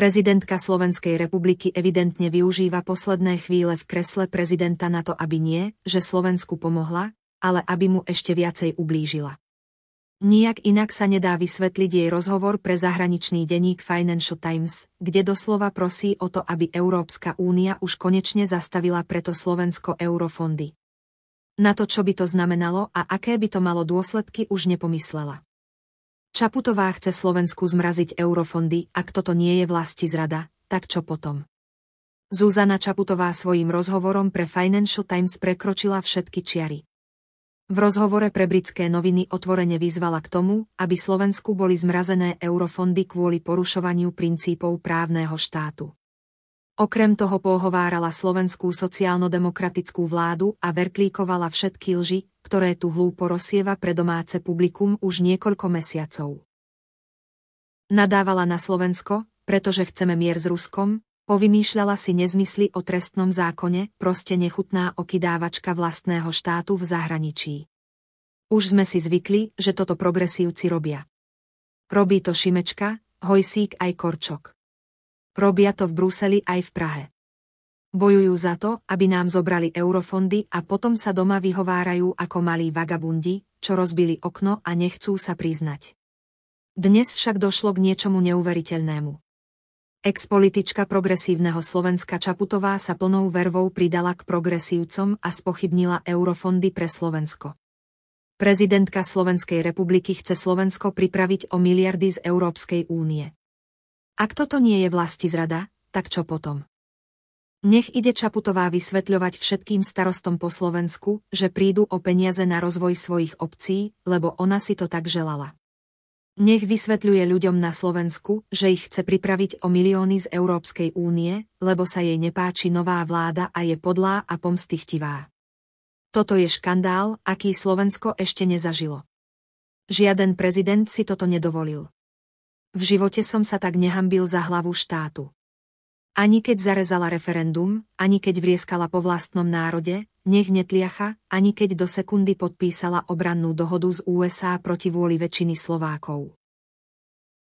Prezidentka Slovenskej republiky evidentne využíva posledné chvíle v kresle prezidenta na to, aby nie, že Slovensku pomohla, ale aby mu ešte viacej ublížila. Nijak inak sa nedá vysvetliť jej rozhovor pre zahraničný denník Financial Times, kde doslova prosí o to, aby Európska únia už konečne zastavila preto Slovensko eurofondy. Na to, čo by to znamenalo a aké by to malo dôsledky, už nepomyslela. Čaputová chce Slovensku zmraziť eurofondy, ak toto nie je vlasti zrada, tak čo potom? Zuzana Čaputová svojim rozhovorom pre Financial Times prekročila všetky čiary. V rozhovore pre britské noviny otvorene vyzvala k tomu, aby Slovensku boli zmrazené eurofondy kvôli porušovaniu princípov právneho štátu. Okrem toho pohovárala slovenskú sociálno-demokratickú vládu a verklíkovala všetky lži, ktoré tu hlúpo rozsieva pre domáce publikum už niekoľko mesiacov. Nadávala na Slovensko, pretože chceme mier s Ruskom, povymýšľala si nezmysly o trestnom zákone, proste nechutná okydávačka vlastného štátu v zahraničí. Už sme si zvykli, že toto progresívci robia. Robí to Šimečka, Hojsík aj Korčok. Robia to v Bruseli aj v Prahe. Bojujú za to, aby nám zobrali eurofondy a potom sa doma vyhovárajú ako malí vagabundi, čo rozbili okno a nechcú sa priznať. Dnes však došlo k niečomu neuveriteľnému. Expolitička progresívneho Slovenska Čaputová sa plnou vervou pridala k progresívcom a spochybnila eurofondy pre Slovensko. Prezidentka Slovenskej republiky chce Slovensko pripraviť o miliardy z Európskej únie. Ak toto nie je vlasti zrada, tak čo potom? Nech ide Čaputová vysvetľovať všetkým starostom po Slovensku, že prídu o peniaze na rozvoj svojich obcí, lebo ona si to tak želala. Nech vysvetľuje ľuďom na Slovensku, že ich chce pripraviť o milióny z Európskej únie, lebo sa jej nepáči nová vláda a je podlá a pomstichtivá. Toto je škandál, aký Slovensko ešte nezažilo. Žiaden prezident si toto nedovolil. V živote som sa tak nehambil za hlavu štátu. Ani keď zarezala referendum, ani keď vrieskala po vlastnom národe, nech netliacha, ani keď do sekundy podpísala obrannú dohodu z USA proti vôli väčšiny Slovákov.